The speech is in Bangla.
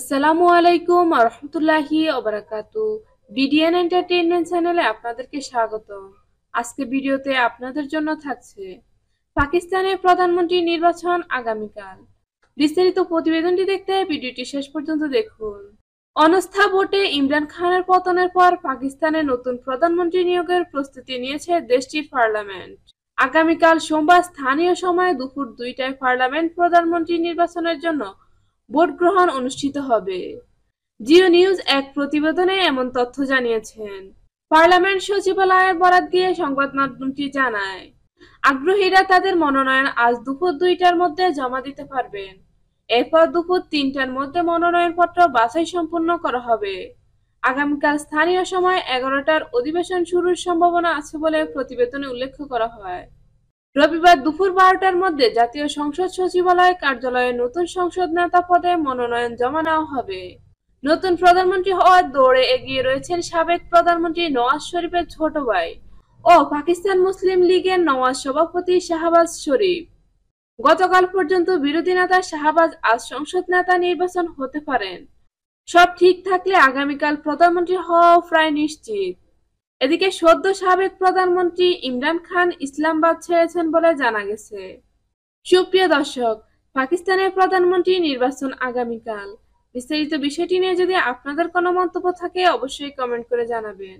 আসসালামু আলাইকুম আরহামতুল্লাহি ওবরাকাতু বিডিএন এন্টারটেইনমেন্ট চ্যানেলে আপনাদেরকে স্বাগত আজকে ভিডিওতে আপনাদের জন্য থাকছে পাকিস্তানের প্রধানমন্ত্রী নির্বাচন আগামীকাল বিস্তারিত প্রতিবেদনটি দেখতে ভিডিওটি শেষ পর্যন্ত দেখুন অনস্থা ভোটে ইমরান খানের পতনের পর পাকিস্তানের নতুন প্রধানমন্ত্রী নিয়োগের প্রস্তুতি নিয়েছে দেশটির পার্লামেন্ট আগামীকাল সোমবার স্থানীয় সময়ে দুপুর দুইটায় পার্লামেন্ট প্রধানমন্ত্রী নির্বাচনের জন্য ভোট গ্রহণ অনুষ্ঠিত হবে জিও নিউজ এক প্রতিবেদনে এমন তথ্য জানিয়েছেন পার্লামেন্ট সচিবালয়ের বরাদ দিয়ে সংবাদ মাধ্যমটি জানায় আগ্রহীরা তাদের মনোনয়ন আজ দুপুর দুইটার মধ্যে জমা দিতে পারবেন এরপর দুপুর তিনটার মধ্যে মনোনয়নপত্র বাছাই সম্পন্ন করা হবে আগামীকাল স্থানীয় সময় এগারোটার অধিবেশন শুরুর সম্ভাবনা আছে বলে প্রতিবেদনে উল্লেখ করা হয় রবিবার দুপুর বারোটার মধ্যে জাতীয় সংসদ সচিবালয় কার্যালয়ে নতুন সংসদ নেতা পদে মনোনয়ন জমা নেওয়া হবে নতুন প্রধানমন্ত্রী হওয়ার দৌড়ে এগিয়ে রয়েছেন সাবেক প্রধানমন্ত্রী নওয়াজ শরীফের ছোট ভাই ও পাকিস্তান মুসলিম লীগের নওয়াজ সভাপতি শাহবাজ শরীফ গতকাল পর্যন্ত বিরোধী নেতা শাহবাজ আজ সংসদ নেতা নির্বাচন হতে পারেন সব ঠিক থাকলে আগামীকাল প্রধানমন্ত্রী হওয়াও প্রায় নিশ্চিত এদিকে সদ্য সাবেক প্রধানমন্ত্রী ইমরান খান ইসলামাবাদ ছেড়েছেন বলে জানা গেছে সুপ্রিয় দর্শক পাকিস্তানের প্রধানমন্ত্রী নির্বাচন আগামীকাল বিস্তারিত বিষয়টি নিয়ে যদি আপনাদের কোনো মন্তব্য থাকে অবশ্যই কমেন্ট করে জানাবেন